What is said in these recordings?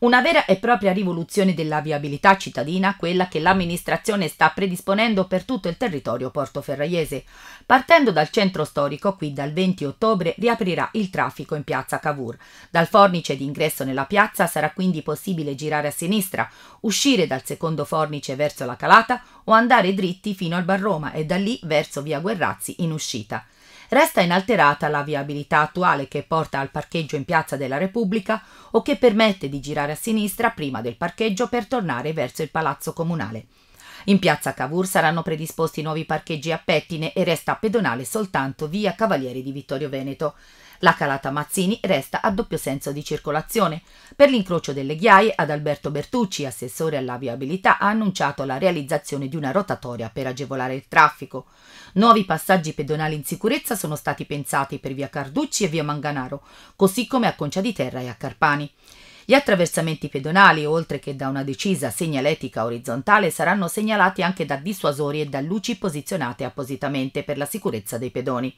Una vera e propria rivoluzione della viabilità cittadina, quella che l'amministrazione sta predisponendo per tutto il territorio portoferraiese. Partendo dal centro storico, qui dal 20 ottobre riaprirà il traffico in piazza Cavour. Dal fornice d'ingresso nella piazza sarà quindi possibile girare a sinistra, uscire dal secondo fornice verso la calata o andare dritti fino al Bar Roma e da lì verso via Guerrazzi in uscita. Resta inalterata la viabilità attuale che porta al parcheggio in Piazza della Repubblica o che permette di girare a sinistra prima del parcheggio per tornare verso il Palazzo Comunale. In piazza Cavour saranno predisposti nuovi parcheggi a pettine e resta pedonale soltanto via Cavalieri di Vittorio Veneto. La calata Mazzini resta a doppio senso di circolazione. Per l'incrocio delle ghiaie, Adalberto Bertucci, assessore alla viabilità, ha annunciato la realizzazione di una rotatoria per agevolare il traffico. Nuovi passaggi pedonali in sicurezza sono stati pensati per via Carducci e via Manganaro, così come a Concia di Terra e a Carpani. Gli attraversamenti pedonali, oltre che da una decisa segnaletica orizzontale, saranno segnalati anche da dissuasori e da luci posizionate appositamente per la sicurezza dei pedoni.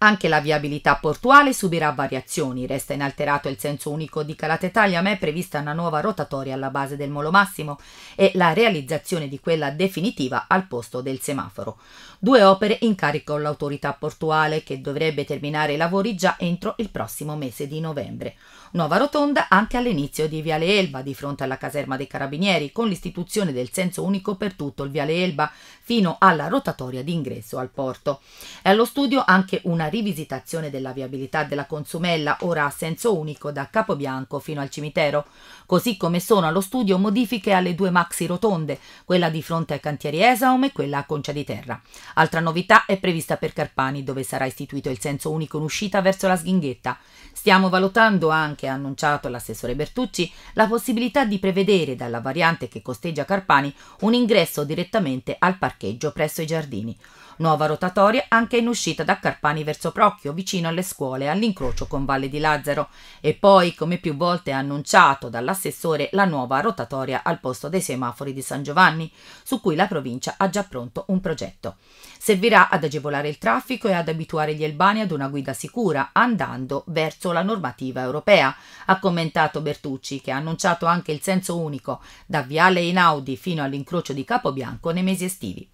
Anche la viabilità portuale subirà variazioni, resta inalterato il senso unico di Calate ma è prevista una nuova rotatoria alla base del Molo Massimo e la realizzazione di quella definitiva al posto del semaforo. Due opere in carico all'autorità portuale che dovrebbe terminare i lavori già entro il prossimo mese di novembre. Nuova rotonda anche all'inizio di Viale Elba, di fronte alla caserma dei Carabinieri, con l'istituzione del senso unico per tutto il Viale Elba, fino alla rotatoria d'ingresso al porto. È allo studio anche una rivisitazione della viabilità della Consumella ora a senso unico da Capobianco fino al cimitero, così come sono allo studio modifiche alle due maxi rotonde, quella di fronte ai cantieri Esaum e quella a Concia di Terra. Altra novità è prevista per Carpani, dove sarà istituito il senso unico in uscita verso la Sghinghetta. Stiamo valutando anche, ha annunciato l'assessore Bertucci, la possibilità di prevedere dalla variante che costeggia Carpani un ingresso direttamente al parcheggio presso i giardini. Nuova rotatoria anche in uscita da Carpani verso Procchio, vicino alle scuole, all'incrocio con Valle di Lazzaro. E poi, come più volte annunciato dall'assessore, la nuova rotatoria al posto dei semafori di San Giovanni, su cui la provincia ha già pronto un progetto. Servirà ad agevolare il traffico e ad abituare gli albani ad una guida sicura, andando verso la normativa europea, ha commentato Bertucci, che ha annunciato anche il senso unico da Viale Inaudi fino all'incrocio di Capobianco nei mesi estivi.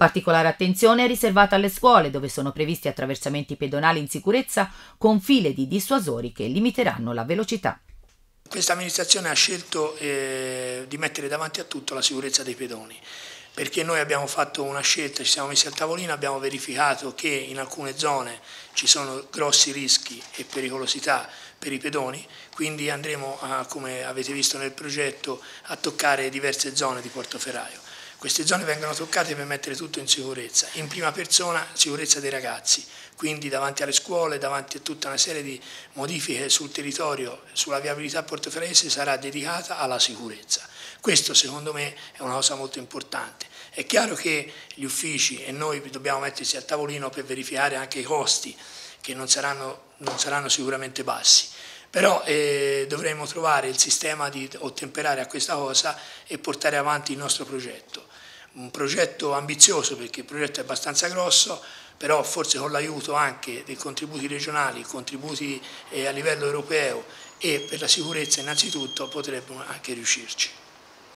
Particolare attenzione è riservata alle scuole, dove sono previsti attraversamenti pedonali in sicurezza con file di dissuasori che limiteranno la velocità. Questa amministrazione ha scelto eh, di mettere davanti a tutto la sicurezza dei pedoni perché noi abbiamo fatto una scelta, ci siamo messi al tavolino, abbiamo verificato che in alcune zone ci sono grossi rischi e pericolosità per i pedoni, quindi andremo, a, come avete visto nel progetto, a toccare diverse zone di Portoferraio. Queste zone vengono toccate per mettere tutto in sicurezza, in prima persona sicurezza dei ragazzi, quindi davanti alle scuole, davanti a tutta una serie di modifiche sul territorio, sulla viabilità portoferese sarà dedicata alla sicurezza. Questo secondo me è una cosa molto importante. È chiaro che gli uffici e noi dobbiamo metterci a tavolino per verificare anche i costi che non saranno, non saranno sicuramente bassi però eh, dovremo trovare il sistema di ottemperare a questa cosa e portare avanti il nostro progetto. Un progetto ambizioso perché il progetto è abbastanza grosso, però forse con l'aiuto anche dei contributi regionali, contributi eh, a livello europeo e per la sicurezza innanzitutto potremmo anche riuscirci.